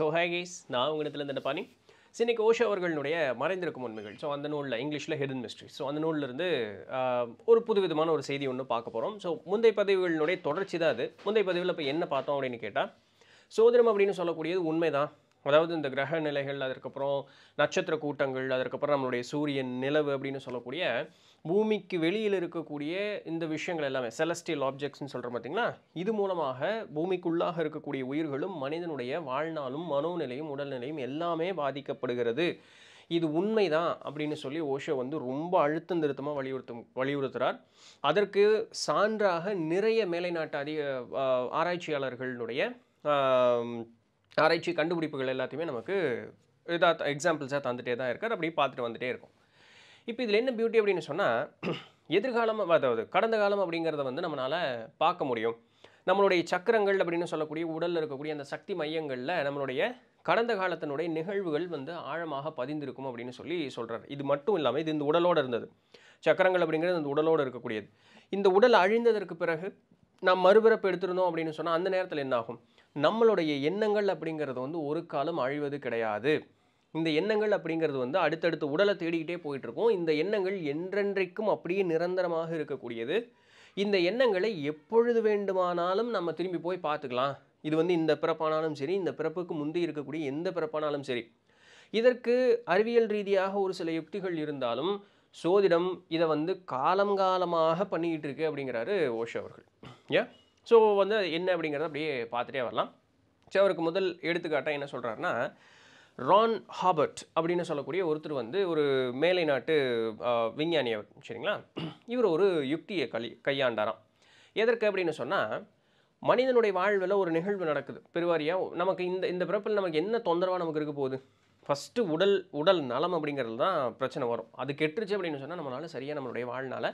so ஹேகேஸ் நான் உங்களிடத்தில் இந்த பாணி சின்னைக்கு ஓஷோ அவர்களுடைய மறைந்திருக்கும் உண்மைகள் ஸோ அந்த நூலில் இங்கிலீஷில் ஹிடன் மிஸ்ட்ரி ஸோ அந்த நூலிலிருந்து ஒரு புது விதமான ஒரு செய்தி ஒன்று பார்க்க போகிறோம் ஸோ முந்தைய பதிவுகளினுடைய தொடர்ச்சி தான் அது முந்தைய பதிவில் இப்போ என்ன பார்த்தோம் அப்படின்னு கேட்டால் சோதனம் அப்படின்னு சொல்லக்கூடியது உண்மை தான் அதாவது இந்த கிரக நிலைகள் அதற்கப்புறம் நட்சத்திர கூட்டங்கள் அதற்கப்புறம் நம்மளுடைய சூரியன் நிலவு அப்படின்னு சொல்லக்கூடிய பூமிக்கு வெளியில் இருக்கக்கூடிய இந்த விஷயங்கள் எல்லாமே செலஸ்டியல் ஆப்ஜெக்ட்ஸ்னு சொல்கிறோம் பார்த்திங்களா இது மூலமாக பூமிக்குள்ளாக இருக்கக்கூடிய உயிர்களும் மனிதனுடைய வாழ்நாளும் மனோநிலையும் உடல்நிலையும் எல்லாமே பாதிக்கப்படுகிறது இது உண்மை தான் அப்படின்னு சொல்லி ஓஷோ வந்து ரொம்ப அழுத்தம் திருத்தமாக வலியுறுத்தும் வலியுறுத்துகிறார் அதற்கு சான்றாக நிறைய மேலை நாட்டு அதிக ஆராய்ச்சியாளர்களுடைய ஆராய்ச்சி கண்டுபிடிப்புகள் எல்லாத்தையுமே நமக்கு இதாக எக்ஸாம்பிள்ஸாக தந்துகிட்டே தான் இருக்கார் அப்படி பார்த்துட்டு வந்துகிட்டே இருக்கும் இப்போ இதில் என்ன பியூட்டி அப்படின்னு சொன்னால் எதிர்காலம் அதாவது கடந்த காலம் அப்படிங்கிறத வந்து நம்மளால் பார்க்க முடியும் நம்மளுடைய சக்கரங்கள் அப்படின்னு சொல்லக்கூடிய உடலில் இருக்கக்கூடிய அந்த சக்தி மையங்களில் நம்மளுடைய கடந்த காலத்தினுடைய நிகழ்வுகள் வந்து ஆழமாக பதிந்திருக்கும் அப்படின்னு சொல்லி சொல்கிறார் இது மட்டும் இல்லாமல் இது இந்த உடலோடு இருந்தது சக்கரங்கள் அப்படிங்கிறது இந்த உடலோடு இருக்கக்கூடியது இந்த உடல் அழிந்ததற்கு பிறகு நாம் மறுபிறப்பு எடுத்திருந்தோம் அப்படின்னு சொன்னால் அந்த நேரத்தில் என்ன ஆகும் நம்மளுடைய எண்ணங்கள் அப்படிங்கிறது வந்து ஒரு காலம் அழிவது கிடையாது இந்த எண்ணங்கள் அப்படிங்கிறது வந்து அடுத்தடுத்து உடலை தேடிக்கிட்டே போயிட்டுருக்கோம் இந்த எண்ணங்கள் என்றென்றைக்கும் அப்படியே நிரந்தரமாக இருக்கக்கூடியது இந்த எண்ணங்களை எப்பொழுது வேண்டுமானாலும் நம்ம திரும்பி போய் பார்த்துக்கலாம் இது வந்து இந்த பிறப்பானாலும் சரி இந்த பிறப்புக்கு முந்தி இருக்கக்கூடிய எந்த பிறப்பானாலும் சரி இதற்கு அறிவியல் ரீதியாக ஒரு சில யுக்திகள் இருந்தாலும் சோதிடம் இதை வந்து காலங்காலமாக பண்ணிக்கிட்டு இருக்கு அப்படிங்கிறாரு ஓஷோ அவர்கள் ஏன் ஸோ வந்து என்ன அப்படிங்கிறத அப்படியே பார்த்துட்டே வரலாம் சரி அவருக்கு முதல் எடுத்துக்காட்டாக என்ன சொல்கிறாருன்னா ரான் ஹாபர்ட் அப்படின்னு சொல்லக்கூடிய ஒருத்தர் வந்து ஒரு மேலை நாட்டு விஞ்ஞானி சரிங்களா இவர் ஒரு யுக்தியை கலி கையாண்டாராம் எதற்கு அப்படின்னு சொன்னால் மனிதனுடைய வாழ்வில் ஒரு நிகழ்வு நடக்குது பெருவாரியாக நமக்கு இந்த இந்த பிறப்பில் நமக்கு என்ன தொந்தரவாக நமக்கு இருக்க போகுது ஃபஸ்ட்டு உடல் உடல் நலம் அப்படிங்கிறது தான் பிரச்சனை வரும் அது கெட்டுருச்சு அப்படின்னு சொன்னால் நம்மளால சரியாக நம்மளுடைய வாழ்நாள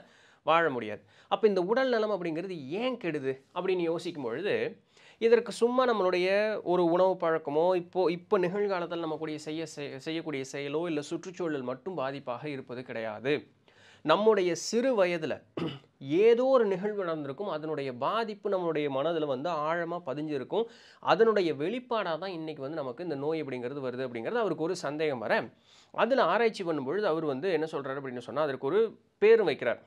வாழ முடியாது அப்போ இந்த உடல் நலம் அப்படிங்கிறது ஏன் கெடுது அப்படின்னு யோசிக்கும் பொழுது இதற்கு சும்மா நம்மளுடைய ஒரு உணவு பழக்கமோ இப்போது இப்போ நிகழ்காலத்தில் நம்ம கூடிய செய்ய செய்யக்கூடிய செயலோ இல்லை சுற்றுச்சூழல் மட்டும் பாதிப்பாக இருப்பது கிடையாது நம்முடைய சிறு வயதில் ஏதோ ஒரு நிகழ்வு நடந்திருக்கும் அதனுடைய பாதிப்பு நம்மளுடைய மனதில் வந்து ஆழமாக பதிஞ்சிருக்கும் அதனுடைய வெளிப்பாடாக தான் இன்றைக்கி வந்து நமக்கு இந்த நோய் அப்படிங்கிறது வருது அப்படிங்கிறது அவருக்கு ஒரு சந்தேகம் வர அதில் ஆராய்ச்சி பண்ணும்பொழுது அவர் வந்து என்ன சொல்கிறார் அப்படின்னு சொன்னால் அதற்கு ஒரு பேரும் வைக்கிறார்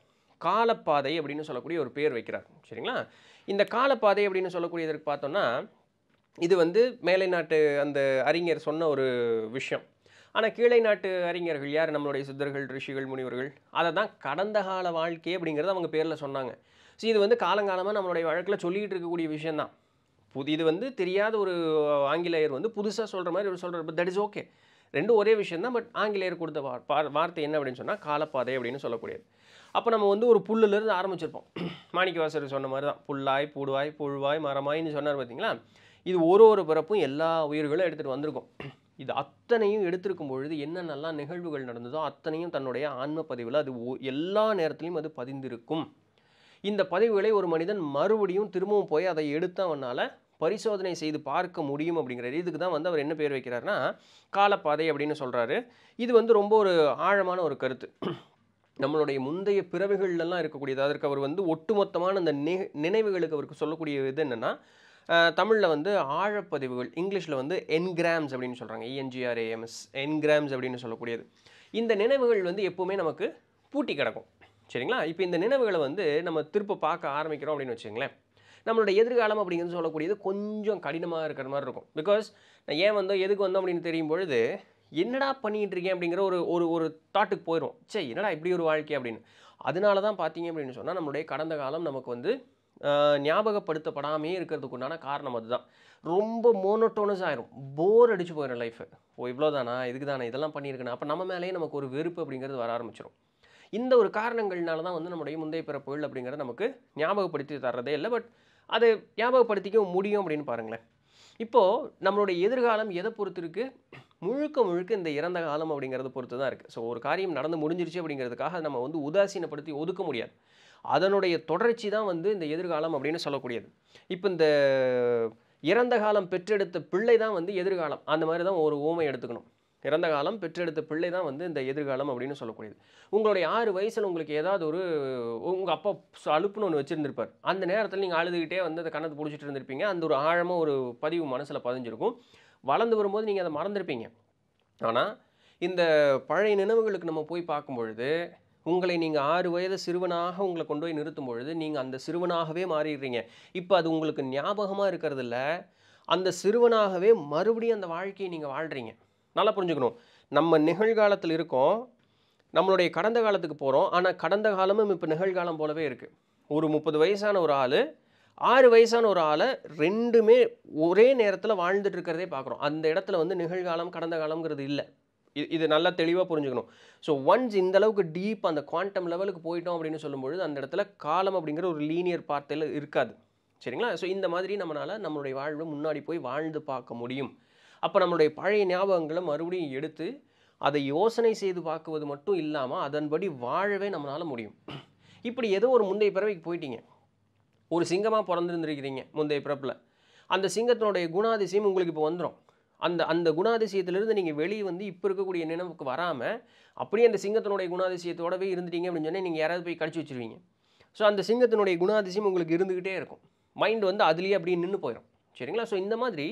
காலப்பாதை அப்படின்னு சொல்லக்கூடிய ஒரு பேர் வைக்கிறார் சரிங்களா இந்த காலப்பாதை அப்படின்னு சொல்லக்கூடியதற்கு பார்த்தோன்னா இது வந்து மேலை நாட்டு அந்த அறிஞர் சொன்ன ஒரு விஷயம் ஆனால் கீழே நாட்டு அறிஞர்கள் யார் நம்மளுடைய சித்தர்கள் ரிஷிகள் முனிவர்கள் அதை தான் கடந்த கால வாழ்க்கை அப்படிங்கிறத அவங்க பேரில் சொன்னாங்க ஸோ இது வந்து காலங்காலமாக நம்மளுடைய வழக்கில் சொல்லிகிட்டு இருக்கக்கூடிய விஷயந்தான் புது இது வந்து தெரியாத ஒரு ஆங்கிலேயர் வந்து புதுசாக சொல்கிற மாதிரி ஒரு சொல்கிற தட் இஸ் ஓகே ரெண்டும் ஒரே விஷயம் தான் பட் ஆங்கிலேயர் கொடுத்த வார்த்தை என்ன அப்படின்னு சொன்னால் காலப்பாதை அப்படின்னு சொல்லக்கூடியது அப்போ நம்ம வந்து ஒரு புல்லுலேருந்து ஆரம்பிச்சிருப்போம் மாணிக்கவாசர் சொன்ன மாதிரி தான் புல்லாய் புடுவாய் புழுவாய் மரமாயின்னு சொன்னார் பார்த்தீங்களா இது ஒரு ஒரு பிறப்பும் எல்லா உயிர்களும் எடுத்துகிட்டு வந்திருக்கும் இது அத்தனையும் எடுத்திருக்கும் பொழுது என்னென்னலாம் நிகழ்வுகள் நடந்ததோ அத்தனையும் தன்னுடைய ஆன்ம பதிவில் அது எல்லா நேரத்திலையும் அது பதிந்திருக்கும் இந்த பதிவுகளை ஒரு மனிதன் மறுபடியும் திரும்பவும் போய் அதை எடுத்தவனால் பரிசோதனை செய்து பார்க்க முடியும் அப்படிங்கிறது இதுக்கு தான் வந்து அவர் என்ன பேர் வைக்கிறாருன்னா காலப்பாதை அப்படின்னு சொல்கிறாரு இது வந்து ரொம்ப ஒரு ஆழமான ஒரு கருத்து நம்மளுடைய முந்தைய பிறவைகள்லாம் இருக்கக்கூடியது அதற்கு அவர் வந்து ஒட்டுமொத்தமான அந்த நினைவுகளுக்கு அவருக்கு சொல்லக்கூடிய இது என்னென்னா தமிழில் வந்து ஆழப்பதிவுகள் இங்கிலீஷில் வந்து என்கிராம்ஸ் அப்படின்னு சொல்கிறாங்க இஎன்ஜிஆர்ஏஎம்எஸ் e என்கிராம்ஸ் அப்படின்னு சொல்லக்கூடியது இந்த நினைவுகள் வந்து எப்போவுமே நமக்கு பூட்டி கிடக்கும் சரிங்களா இப்போ இந்த நினைவுகளை வந்து நம்ம திருப்ப பார்க்க ஆரம்பிக்கிறோம் அப்படின்னு வச்சுங்களேன் நம்மளோட எதிர்காலம் அப்படிங்கிறது சொல்லக்கூடியது கொஞ்சம் கடினமாக இருக்கிற மாதிரி இருக்கும் பிகாஸ் நான் ஏன் வந்தோம் எதுக்கு வந்தோம் அப்படின்னு தெரியும் பொழுது என்னடா பண்ணிகிட்டு இருக்கேன் அப்படிங்கிற ஒரு ஒரு ஒரு தாட்டுக்கு போயிடும் சே என்னடா இப்படி ஒரு வாழ்க்கை அப்படின்னு அதனால தான் பார்த்தீங்க அப்படின்னு சொன்னால் நம்மளுடைய கடந்த காலம் நமக்கு வந்து ஞாபகப்படுத்தப்படாமே இருக்கிறதுக்கு உண்டான காரணம் அதுதான் ரொம்ப மோனோட்டோனஸ் ஆயிரும் போர் அடிச்சு போயிடும் லைஃபு ஓ இவ்வளோதானா இதுக்கு தானே இதெல்லாம் பண்ணியிருக்கணும் அப்போ நம்ம மேலேயே நமக்கு ஒரு வெறுப்பு அப்படிங்கிறது வர ஆரம்பிச்சிடும் இந்த ஒரு காரணங்கள்னால தான் வந்து நம்முடைய முந்தைய பிறப்புகள் அப்படிங்கிறத நமக்கு ஞாபகப்படுத்தி தர்றதே இல்லை பட் அதை ஞாபகப்படுத்திக்க முடியும் அப்படின்னு பாருங்களேன் இப்போது நம்மளுடைய எதிர்காலம் எதை பொறுத்து இருக்கு முழுக்க முழுக்க இந்த இறந்த காலம் அப்படிங்கிறத பொறுத்து தான் இருக்குது ஸோ ஒரு காரியம் நடந்து முடிஞ்சிருச்சு அப்படிங்கிறதுக்காக நம்ம வந்து உதாசீனப்படுத்தி ஒதுக்க முடியாது அதனுடைய தொடர்ச்சி தான் வந்து இந்த எதிர்காலம் அப்படின்னு சொல்லக்கூடியது இப்போ இந்த இறந்த காலம் பெற்றெடுத்த பிள்ளை தான் வந்து எதிர்காலம் அந்த மாதிரி தான் ஒரு ஓமை எடுத்துக்கணும் இறந்த காலம் பெற்றெடுத்த பிள்ளை தான் வந்து இந்த எதிர்காலம் அப்படின்னு சொல்லக்கூடியது உங்களுடைய ஆறு வயசில் உங்களுக்கு ஏதாவது ஒரு உங்கள் அப்பா அழுப்புன்னு ஒன்று வச்சுருந்துருப்பார் அந்த நேரத்தில் நீங்கள் அழுதுகிட்டே வந்து அந்த கணக்கு பிடிச்சிட்டு இருந்திருப்பீங்க அந்த ஒரு ஆழமாக ஒரு பதிவு மனசில் பதிஞ்சிருக்கும் வளர்ந்து வரும்போது நீங்கள் அதை மறந்துருப்பீங்க ஆனால் இந்த பழைய நினைவுகளுக்கு நம்ம போய் பார்க்கும் பொழுது உங்களை நீங்கள் ஆறு வயது சிறுவனாக உங்களை கொண்டு போய் நிறுத்தும் பொழுது நீங்கள் அந்த சிறுவனாகவே மாறிடுறீங்க இப்போ அது உங்களுக்கு ஞாபகமாக இருக்கிறதில்ல அந்த சிறுவனாகவே மறுபடியும் அந்த வாழ்க்கையை நீங்கள் வாழ்கிறீங்க நல்லா புரிஞ்சுக்கணும் நம்ம நிகழ்காலத்தில் இருக்கோம் நம்மளுடைய கடந்த காலத்துக்கு போகிறோம் ஆனால் கடந்த காலமும் இப்போ நிகழ்காலம் போலவே இருக்குது ஒரு முப்பது வயசான ஒரு ஆள் ஆறு வயசான ஒரு ஆளை ரெண்டுமே ஒரே நேரத்தில் வாழ்ந்துட்டு இருக்கிறதே பார்க்குறோம் அந்த இடத்துல வந்து நிகழ்காலம் கடந்த காலம்ங்கிறது இல்லை இது நல்லா தெளிவாக புரிஞ்சுக்கணும் ஸோ ஒன்ஸ் இந்த அளவுக்கு டீப் அந்த குவாண்டம் லெவலுக்கு போயிட்டோம் அப்படின்னு சொல்லும்பொழுது அந்த இடத்துல காலம் அப்படிங்கிற ஒரு லீனியர் பார்த்தையில் இருக்காது சரிங்களா ஸோ இந்த மாதிரி நம்மளால் நம்மளுடைய வாழ்வு முன்னாடி போய் வாழ்ந்து பார்க்க முடியும் அப்போ நம்மளுடைய பழைய ஞாபகங்களை மறுபடியும் எடுத்து அதை யோசனை செய்து பார்க்குவது மட்டும் இல்லாமல் அதன்படி வாழவே நம்மளால் முடியும் இப்படி ஏதோ ஒரு முந்தைய பிறவைக்கு போயிட்டீங்க ஒரு சிங்கமாக பிறந்திருந்திருக்கிறீங்க முந்தைய பிறப்பில் அந்த சிங்கத்தினுடைய குணாதிசயம் உங்களுக்கு இப்போ வந்துடும் அந்த அந்த குணாதிசயத்திலிருந்து நீங்கள் வெளியே வந்து இப்போ இருக்கக்கூடிய நினைவுக்கு வராமல் அப்படியே அந்த சிங்கத்தினுடைய குணாதிசயத்தோடவே இருந்துட்டீங்க அப்படின்னு சொன்னால் நீங்கள் யாராவது போய் கழிச்சு வச்சுருவீங்க ஸோ அந்த சிங்கத்தினுடைய குணாதிசயம் உங்களுக்கு இருந்துக்கிட்டே இருக்கும் மைண்ட் வந்து அதுலேயே அப்படியே நின்று போயிடும் சரிங்களா ஸோ இந்த மாதிரி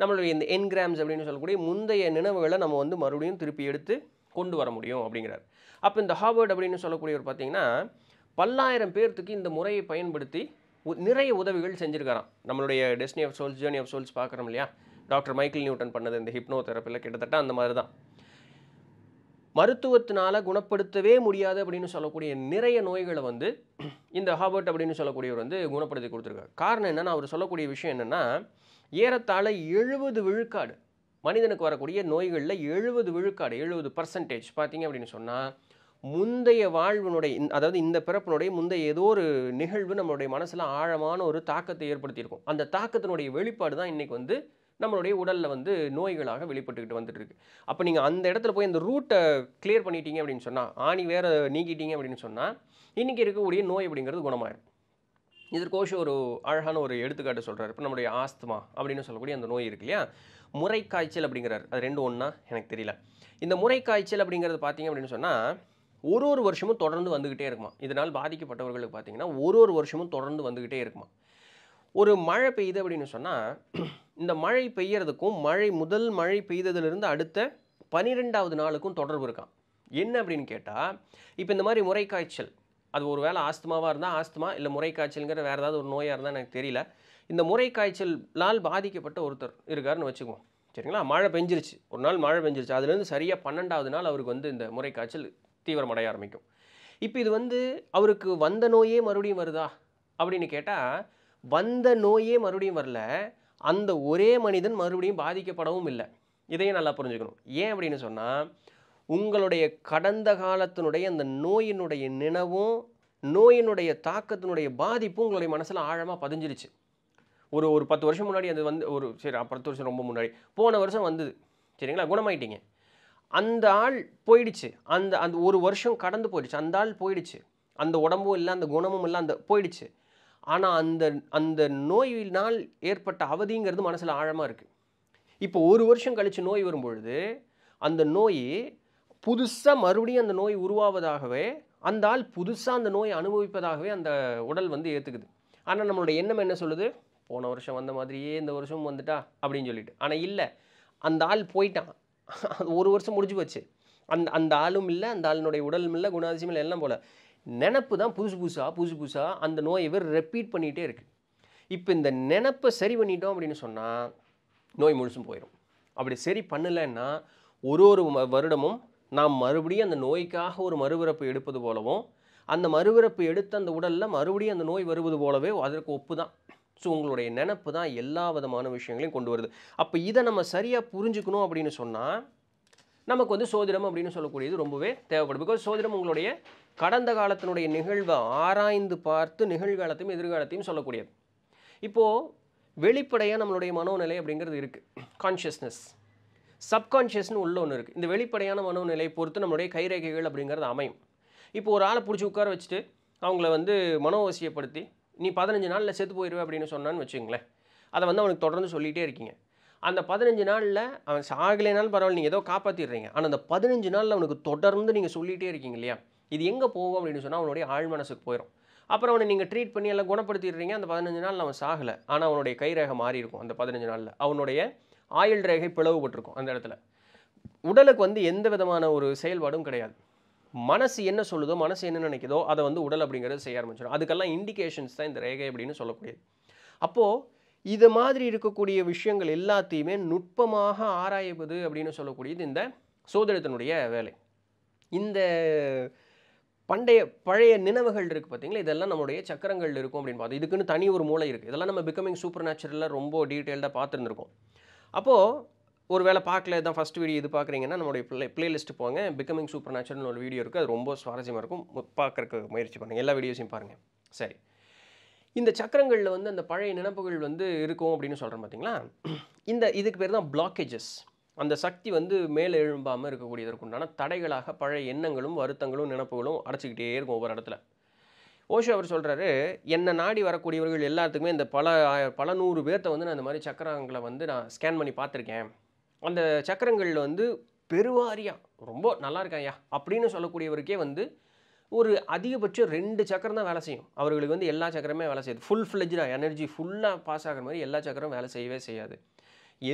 நம்மளுடைய இந்த என்கிராம்ஸ் அப்படின்னு சொல்லக்கூடிய முந்தைய நினைவுகளை நம்ம வந்து மறுபடியும் திருப்பி எடுத்து கொண்டு வர முடியும் அப்படிங்கிறார் அப்போ இந்த ஹார்வர்ட் அப்படின்னு சொல்லக்கூடியவர் பார்த்தீங்கன்னா பல்லாயிரம் பேர்த்துக்கு இந்த முறையை பயன்படுத்தி நிறைய உதவிகள் செஞ்சுருக்காராம் நம்மளுடைய destiny of souls journey of souls பார்க்குறோம் இல்லையா டாக்டர் மைக்கேல் நியூட்டன் பண்ணது இந்த ஹிப்னோ தெரப்பியில் கிட்டத்தட்ட அந்த மாதிரி தான் மருத்துவத்தினால் குணப்படுத்தவே முடியாது அப்படின்னு சொல்லக்கூடிய நிறைய நோய்களை வந்து இந்த ஹாபர்ட் அப்படின்னு சொல்லக்கூடியவர் வந்து குணப்படுத்தி கொடுத்துருக்காரு காரணம் என்னென்னா அவர் சொல்லக்கூடிய விஷயம் என்னென்னா ஏறத்தாழ எழுபது விழுக்காடு மனிதனுக்கு வரக்கூடிய நோய்களில் எழுபது விழுக்காடு எழுபது பர்சன்டேஜ் பார்த்தீங்க அப்படின்னு சொன்னால் முந்தைய வாழ்வினுடைய அதாவது இந்த பிறப்பினுடைய முந்தைய ஏதோ ஒரு நிகழ்வு நம்மளுடைய மனசில் ஆழமான ஒரு தாக்கத்தை ஏற்படுத்தியிருக்கும் அந்த தாக்கத்தினுடைய வெளிப்பாடு தான் இன்றைக்கி வந்து நம்மளுடைய உடலில் வந்து நோய்களாக வெளிப்பட்டுக்கிட்டு வந்துட்டு இருக்கு அப்போ நீங்கள் அந்த இடத்துல போய் அந்த ரூட்டை கிளியர் பண்ணிட்டீங்க அப்படின்னு சொன்னால் ஆணி வேற நீக்கிட்டீங்க அப்படின்னு சொன்னால் இன்றைக்கி இருக்கக்கூடிய நோய் அப்படிங்கிறது குணமாயிருக்கும் இதற்கு ஒரு அழகான ஒரு எடுத்துக்காட்டு சொல்கிறார் இப்போ நம்முடைய ஆஸ்துமா அப்படின்னு சொல்லக்கூடிய அந்த நோய் இருக்கு இல்லையா முறை காய்ச்சல் அப்படிங்கிறார் அது ரெண்டு ஒன்றா எனக்கு தெரியல இந்த முறை காய்ச்சல் அப்படிங்கிறது பார்த்தீங்க அப்படின்னு சொன்னால் ஒரு ஒரு வருஷமும் தொடர்ந்து வந்துக்கிட்டே இருக்குமா இதனால் பாதிக்கப்பட்டவர்களுக்கு பார்த்தீங்கன்னா ஒரு ஒரு வருஷமும் தொடர்ந்து வந்துக்கிட்டே இருக்குமா ஒரு மழை பெய்யுது அப்படின்னு சொன்னால் இந்த மழை பெய்யறதுக்கும் மழை முதல் மழை பெய்ததுலேருந்து அடுத்த பனிரெண்டாவது நாளுக்கும் தொடர்பு இருக்கான் என்ன அப்படின்னு கேட்டால் இப்போ இந்த மாதிரி முறை காய்ச்சல் அது ஒரு வேளை ஆஸ்துமாவாக இருந்தால் ஆஸ்துமா இல்லை முறை வேறு ஏதாவது ஒரு நோயாக இருந்தால் எனக்கு தெரியல இந்த முறை காய்ச்சலால் பாதிக்கப்பட்ட ஒருத்தர் இருக்காருன்னு வச்சுக்குவோம் சரிங்களா மழை பெஞ்சிருச்சு ஒரு நாள் மழை பெஞ்சிருச்சு அதுலேருந்து சரியாக பன்னெண்டாவது நாள் அவருக்கு வந்து இந்த முறை காய்ச்சல் தீவிரமடைய ஆரம்பிக்கும் இப்போ இது வந்து அவருக்கு வந்த நோயே மறுபடியும் வருதா அப்படின்னு கேட்டால் வந்த நோயே மறுபடியும் வரல அந்த ஒரே மனிதன் மறுபடியும் பாதிக்கப்படவும் இல்லை இதையும் நல்லா புரிஞ்சுக்கணும் ஏன் அப்படின்னு சொன்னால் உங்களுடைய கடந்த காலத்தினுடைய அந்த நோயினுடைய நினைவும் நோயினுடைய தாக்கத்தினுடைய பாதிப்பும் உங்களுடைய மனசில் ஆழமாக பதிஞ்சிருச்சு ஒரு ஒரு பத்து வருஷம் முன்னாடி அது வந்து ஒரு சரி பத்து வருஷம் ரொம்ப முன்னாடி போன வருஷம் வந்தது சரிங்களா குணமாயிட்டீங்க அந்த ஆள் போயிடுச்சு அந்த அந்த ஒரு வருஷம் கடந்து போயிடுச்சு அந்த ஆள் போயிடுச்சு அந்த உடம்பும் இல்லை அந்த குணமும் இல்லை அந்த போயிடுச்சு ஆனால் அந்த அந்த நோயினால் ஏற்பட்ட அவதிங்கிறது மனசில் ஆழமாக இருக்குது இப்போ ஒரு வருஷம் கழித்து நோய் வரும்பொழுது அந்த நோய் புதுசாக மறுபடியும் அந்த நோய் உருவாவதாகவே அந்த ஆள் புதுசாக அந்த நோய் அனுபவிப்பதாகவே அந்த உடல் வந்து ஏற்றுக்குது ஆனால் நம்மளோட எண்ணம் என்ன சொல்லுது போன வருஷம் வந்த மாதிரியே இந்த வருஷமும் வந்துட்டா அப்படின்னு சொல்லிட்டு ஆனால் இல்லை அந்த ஆள் போயிட்டான் ஒரு வருஷம் முடிஞ்சு போச்சு அந்த அந்த ஆளும் இல்லை அந்த ஆளுனுடைய உடலும் இல்லை குணாதிசயம் இல்லை எல்லாம் போல் நினப்பு தான் புதுசு புதுசாக புதுசு புதுசாக அந்த நோயை இவர் ரெப்பீட் பண்ணிகிட்டே இருக்குது இப்போ இந்த நினப்பை சரி பண்ணிட்டோம் அப்படின்னு சொன்னால் நோய் முழுசும் போயிடும் அப்படி சரி பண்ணலைன்னா ஒரு ஒரு வருடமும் நாம் மறுபடியும் அந்த நோய்க்காக ஒரு மறுபிறப்பு எடுப்பது போலவும் அந்த மறுபிறப்பு எடுத்து அந்த உடலில் மறுபடியும் அந்த நோய் வருவது போலவே அதற்கு ஒப்பு தான் ஸோ உங்களுடைய நினப்பு தான் எல்லா விதமான விஷயங்களையும் கொண்டு வருது அப்போ இதை நம்ம சரியாக புரிஞ்சுக்கணும் அப்படின்னு சொன்னால் நமக்கு வந்து சோதிடம் அப்படின்னு சொல்லக்கூடியது ரொம்பவே தேவைப்படும் பிகாஸ் சோதிடம் உங்களுடைய கடந்த காலத்தினுடைய நிகழ்வை ஆராய்ந்து பார்த்து நிகழ்காலத்தையும் எதிர்காலத்தையும் சொல்லக்கூடியது இப்போது வெளிப்படையாக நம்மளுடைய மனோநிலை அப்படிங்கிறது இருக்குது கான்ஷியஸ்னஸ் சப்கான்ஷியஸ்னு உள்ள ஒன்று இருக்குது இந்த வெளிப்படையான மனோநிலையை பொறுத்து நம்மளுடைய கைரேகைகள் அப்படிங்கிறது அமையும் இப்போ ஒரு ஆளை பிடிச்சி உட்கார வச்சுட்டு அவங்கள வந்து மனோவசியப்படுத்தி நீ பதினஞ்சு நாளில் செத்து போயிடுவேன் அப்படின்னு சொன்னான்னு வச்சுங்களேன் அதை வந்து அவனுக்கு தொடர்ந்து சொல்லிகிட்டே இருக்கீங்க அந்த பதினஞ்சு நாளில் அவன் சாகலைனாலும் பரவாயில்ல நீங்கள் ஏதோ காப்பாற்றிடுறீங்க ஆனால் அந்த பதினஞ்சு நாளில் அவனுக்கு தொடர்ந்து நீங்கள் சொல்லிகிட்டே இருக்கீங்க இல்லையா இது எங்கே போகும் அப்படின்னு சொன்னால் அவனுடைய ஆழ் மனசுக்கு போயிடும் அப்புறம் அவனை நீங்கள் ட்ரீட் பண்ணி எல்லாம் குணப்படுத்திடுறீங்க அந்த பதினஞ்சு நாளில் அவன் சாகலை ஆனால் அவனுடைய கைரேகை மாறி இருக்கும் அந்த பதினஞ்சு நாளில் அவனுடைய ஆயுள் ரேகை பிளவுபட்டிருக்கும் அந்த இடத்துல உடலுக்கு வந்து எந்த விதமான ஒரு செயல்பாடும் கிடையாது மனசு என்ன சொல்லுதோ மனசு என்ன நினைக்குதோ அதை வந்து உடல் அப்படிங்கிறது செய்ய ஆரம்பிச்சிடும் அதுக்கெல்லாம் இண்டிகேஷன்ஸ் தான் இந்த ரேகை அப்படின்னு சொல்லக்கூடியது அப்போது இது மாதிரி இருக்கக்கூடிய விஷயங்கள் எல்லாத்தையுமே நுட்பமாக ஆராய்வது அப்படின்னு சொல்லக்கூடியது இந்த சோதனத்தினுடைய வேலை இந்த பண்டைய பழைய நினைவுகள் இருக்குது பார்த்தீங்களா இதெல்லாம் நம்மளுடைய சக்கரங்கள் இருக்கும் அப்படின்னு பார்த்தோம் இதுக்குன்னு தனி ஒரு மூளை இருக்குது இதெல்லாம் நம்ம பிகமிங் சூப்பர் நேச்சுரலாக ரொம்ப டீட்டெயில்டாக பார்த்துருந்துருக்கோம் அப்போது ஒரு வேளை பார்க்கல தான் ஃபஸ்ட் வீடியோ இது பார்க்குறீங்கன்னா நம்மளுடைய பிளே ப்ளேலிஸ்ட்டு போங்க பிகமிங் சூப்பர் நேச்சுரல்னு ஒரு வீடியோ இருக்குது அது ரொம்ப சுவாரஸ்யமாக இருக்கும் பார்க்குறக்கு முயற்சி பண்ணுங்கள் எல்லா வீடியோஸையும் பாருங்கள் சரி இந்த சக்கரங்களில் வந்து அந்த பழைய நினப்புகள் வந்து இருக்கும் அப்படின்னு சொல்கிறேன் பார்த்தீங்களா இந்த இதுக்கு பேர் தான் பிளாக்கேஜஸ் அந்த சக்தி வந்து மேலே எழும்பாமல் இருக்கக்கூடியதற்குண்டான தடைகளாக பழைய எண்ணங்களும் வருத்தங்களும் நினப்புகளும் அடைச்சிக்கிட்டே இருக்கும் ஒவ்வொரு இடத்துல ஓஷோ அவர் சொல்கிறாரு என்னை நாடி வரக்கூடியவர்கள் எல்லாத்துக்குமே இந்த பல பல நூறு பேர்த்த வந்து நான் இந்த மாதிரி சக்கரங்களை வந்து நான் ஸ்கேன் பண்ணி பார்த்துருக்கேன் அந்த சக்கரங்களில் வந்து பெருவாரியாக ரொம்ப நல்லா இருக்காயா அப்படின்னு சொல்லக்கூடியவருக்கே வந்து ஒரு அதிகபட்சம் ரெண்டு சக்கரம் தான் வேலை செய்யும் அவர்களுக்கு வந்து எல்லா சக்கரமே வேலை செய்யுது ஃபுல் ஃப்ளெஜ்டாக எனர்ஜி ஃபுல்லாக பாஸ் ஆகிற மாதிரி எல்லா சக்கரம் வேலை செய்யவே செய்யாது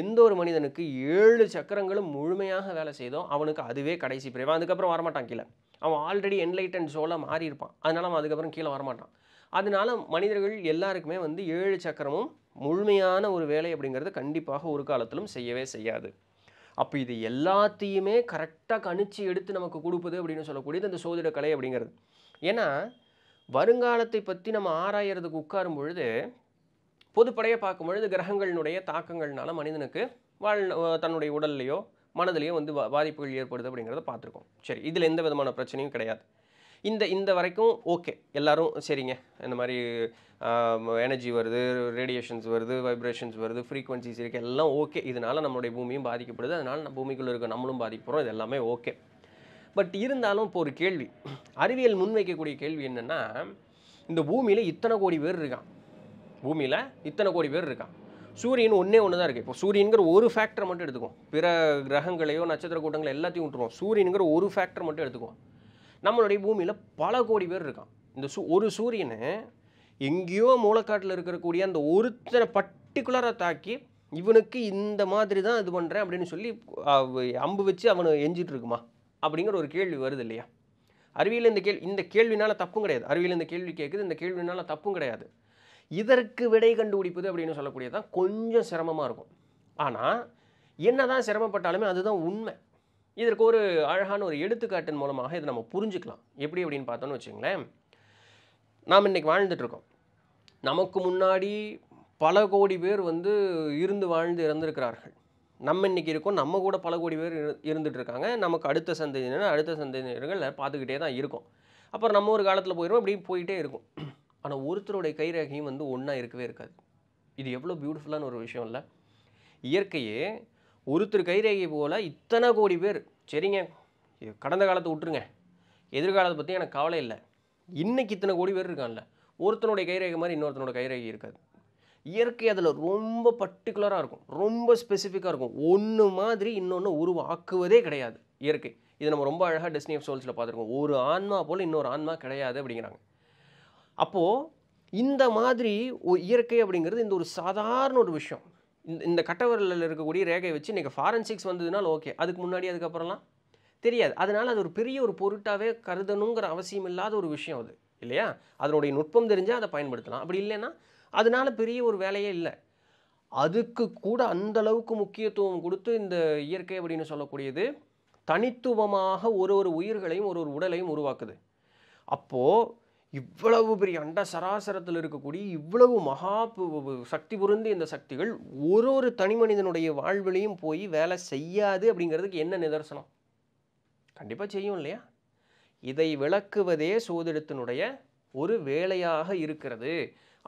எந்த ஒரு மனிதனுக்கு ஏழு சக்கரங்களும் முழுமையாக வேலை செய்தோம் அவனுக்கு அதுவே கடைசி பிரிவான் அதுக்கப்புறம் வரமாட்டான் கீழே அவன் ஆல்ரெடி என்லைட்டன் சோலாக மாறி இருப்பான் அதனால் அவன் அதுக்கப்புறம் கீழே வரமாட்டான் அதனால மனிதர்கள் எல்லாருக்குமே வந்து ஏழு சக்கரமும் முழுமையான ஒரு வேலை அப்படிங்கிறது கண்டிப்பாக ஒரு காலத்திலும் செய்யவே செய்யாது அப்போ இது எல்லாத்தையுமே கரெக்டாக கணிச்சு எடுத்து நமக்கு கொடுப்பது அப்படின்னு சொல்லக்கூடியது அந்த சோதிட கலை அப்படிங்கிறது ஏன்னா வருங்காலத்தை பற்றி நம்ம ஆராயறதுக்கு உட்காரும் பொழுது பொதுப்படையாக பார்க்கும் பொழுது கிரகங்களினுடைய தாக்கங்கள்னால மனிதனுக்கு வாழ் தன்னுடைய உடல்லையோ மனதிலையும் வந்து பாதிப்புகள் ஏற்படுது அப்படிங்கிறத பார்த்துருக்கோம் சரி இதில் எந்த விதமான பிரச்சனையும் கிடையாது இந்த இந்த வரைக்கும் ஓகே எல்லோரும் சரிங்க இந்த மாதிரி எனர்ஜி வருது ரேடியேஷன்ஸ் வருது வைப்ரேஷன்ஸ் வருது ஃப்ரீக்வன்சிஸ் இருக்குது எல்லாம் ஓகே இதனால் நம்மளுடைய பூமியும் பாதிக்கப்படுது அதனால் நம்ம பூமிக்குள்ளே இருக்க நம்மளும் பாதிக்கப்படுறோம் இது எல்லாமே ஓகே பட் இருந்தாலும் இப்போ ஒரு கேள்வி அறிவியல் முன்வைக்கக்கூடிய கேள்வி என்னென்னா இந்த பூமியில் இத்தனை கோடி பேர் இருக்கான் பூமியில் இத்தனை கோடி பேர் இருக்கான் சூரியன் ஒன்றே ஒன்று தான் இருக்குது இப்போ சூரியனுங்கிற ஒரு ஃபேக்டரை மட்டும் எடுத்துக்கும் பிற கிரகங்களையோ நட்சத்திர கூட்டங்களோ எல்லாத்தையும் விட்டுருவோம் சூரியனுங்கிற ஒரு ஃபேக்டர் மட்டும் எடுத்துக்குவோம் நம்மளுடைய பூமியில் பல கோடி பேர் இருக்கான் இந்த சூ ஒரு சூரியனை எங்கேயோ மூளைக்காட்டில் இருக்கக்கூடிய அந்த ஒருத்தனை பர்டிகுலராக தாக்கி இவனுக்கு இந்த மாதிரி தான் இது பண்ணுறேன் அப்படின்னு சொல்லி அம்பு வச்சு அவனை எஞ்சிட்டு இருக்குமா அப்படிங்கிற ஒரு கேள்வி வருது இல்லையா அறிவியல் இந்த கேள்வி இந்த கேள்வினால் தப்பும் கிடையாது அறிவியல் இந்த கேள்வி கேட்குது இந்த கேள்வினால் தப்பும் கிடையாது இதற்கு விடை கண்டுபிடிப்பது அப்படின்னு சொல்லக்கூடியது தான் கொஞ்சம் சிரமமாக இருக்கும் ஆனால் என்ன தான் சிரமப்பட்டாலுமே அதுதான் உண்மை இதற்கு ஒரு அழகான ஒரு எடுத்துக்காட்டின் மூலமாக இதை நம்ம புரிஞ்சுக்கலாம் எப்படி அப்படின்னு பார்த்தோன்னு வச்சுங்களேன் நாம் இன்றைக்கி வாழ்ந்துட்டுருக்கோம் நமக்கு முன்னாடி பல கோடி பேர் வந்து இருந்து வாழ்ந்து இறந்திருக்கிறார்கள் நம்ம இன்றைக்கி இருக்கோம் நம்ம கூட பல கோடி பேர் இருந்துகிட்ருக்காங்க நமக்கு அடுத்த சந்ததியினர் அடுத்த சந்ததியினர்கள் பார்த்துக்கிட்டே தான் இருக்கும் அப்புறம் நம்ம ஒரு காலத்தில் போயிடும் அப்படி போயிட்டே இருக்கும் ஆனால் ஒருத்தருடைய கைரேகையும் வந்து ஒன்றா இருக்கவே இருக்காது இது எவ்வளோ பியூட்டிஃபுல்லான ஒரு விஷயம் இல்லை இயற்கையே ஒருத்தர் கைரேகை போல் இத்தனை கோடி பேர் சரிங்க கடந்த காலத்தை விட்டுருங்க எதிர்காலத்தை பற்றி எனக்கு கவலை இல்லை இன்றைக்கி இத்தனை கோடி பேர் இருக்கான்ல ஒருத்தனுடைய கைரேகை மாதிரி இன்னொருத்தனோட கைரேகை இருக்காது இயற்கை அதில் ரொம்ப பர்டிகுலராக இருக்கும் ரொம்ப ஸ்பெசிஃபிக்காக இருக்கும் ஒன்று மாதிரி இன்னொன்று உருவாக்குவதே கிடையாது இயற்கை இதை நம்ம ரொம்ப அழகாக டெஸ்னி ஆஃப் சோல்ஸில் பார்த்துருக்கோம் ஒரு ஆன்மா போல் இன்னொரு ஆன்மா கிடையாது அப்படிங்கிறாங்க அப்போது இந்த மாதிரி ஒரு இயற்கை அப்படிங்கிறது இந்த ஒரு சாதாரண ஒரு விஷயம் இந்த இந்த கட்டவரலில் இருக்கக்கூடிய ரேகையை வச்சு இன்றைக்கி ஃபாரன்சிக்ஸ் வந்ததுனால ஓகே அதுக்கு முன்னாடி அதுக்கப்புறம்லாம் தெரியாது அதனால் அது ஒரு பெரிய ஒரு பொருட்டாகவே கருதணுங்கிற அவசியம் இல்லாத ஒரு விஷயம் அது இல்லையா அதனுடைய நுட்பம் தெரிஞ்சால் அதை பயன்படுத்தலாம் அப்படி இல்லைன்னா அதனால் பெரிய ஒரு வேலையே இல்லை அதுக்கு கூட அந்த அளவுக்கு முக்கியத்துவம் கொடுத்து இந்த இயற்கை அப்படின்னு சொல்லக்கூடியது தனித்துவமாக ஒரு ஒரு உயிர்களையும் ஒரு ஒரு உடலையும் உருவாக்குது அப்போது இவ்வளவு பெரிய அண்ட சராசரத்தில் இருக்கக்கூடிய இவ்வளவு மகா சக்தி பொருந்து இந்த சக்திகள் ஒரு ஒரு தனி மனிதனுடைய வாழ்விலையும் போய் வேலை செய்யாது அப்படிங்கிறதுக்கு என்ன நிதர்சனம் கண்டிப்பாக செய்யும் இல்லையா இதை விளக்குவதே சோதிடத்தினுடைய ஒரு வேலையாக இருக்கிறது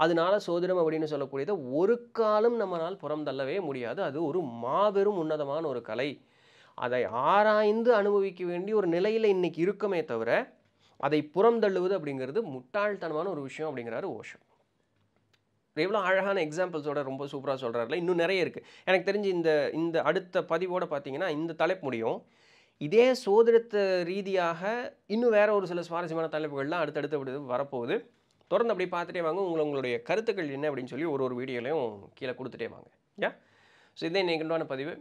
அதனால சோதிடம் அப்படின்னு சொல்லக்கூடியதை ஒரு காலம் நம்மளால் புறம் தள்ளவே முடியாது அது ஒரு மாபெரும் உன்னதமான ஒரு கலை அதை ஆராய்ந்து அனுபவிக்க வேண்டிய ஒரு நிலையில் இன்றைக்கி இருக்குமே தவிர அதை புறந்தள்ளுவது அப்படிங்கிறது முட்டாள்தனமான ஒரு விஷயம் அப்படிங்கிறாரு ஓஷோ எவ்வளோ அழகான எக்ஸாம்பிள்ஸோட ரொம்ப சூப்பராக சொல்கிறாருல இன்னும் நிறைய இருக்குது எனக்கு தெரிஞ்சு இந்த இந்த அடுத்த பதிவோடு பார்த்தீங்கன்னா இந்த தலைப்பு முடியும் இதே சோதனத்து ரீதியாக இன்னும் வேறு ஒரு சில சுவாரஸ்யமான தலைப்புகள்லாம் அடுத்தடுத்து வரப்போகுது தொடர்ந்து அப்படி பார்த்துட்டே வாங்க உங்களை உங்களுடைய கருத்துக்கள் என்ன அப்படின்னு சொல்லி ஒரு ஒரு வீடியோலையும் கீழே கொடுத்துட்டே வாங்க யா ஸோ இதே நெகண்டான பதிவு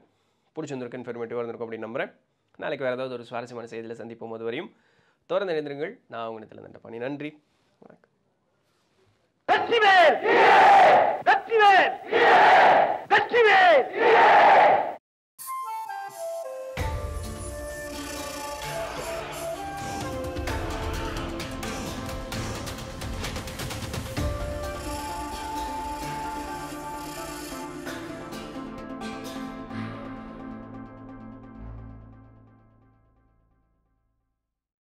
பிடிச்சிருந்திருக்கு இன்ஃபர்மேட்டிவாக இருந்திருக்கும் அப்படின்னு நம்புகிறேன் நாளைக்கு வேறு ஏதாவது ஒரு சுவாரஸ்யமான செய்தியில் சந்திப்போம் அது வரையும் தொடர்ந்து இணைந்திருங்கள் நான் உங்கள் நிலத்தில் நண்டபாணி நன்றி வணக்கம் வெற்றிவேல் வெற்றிவேல் வெற்றிவேல்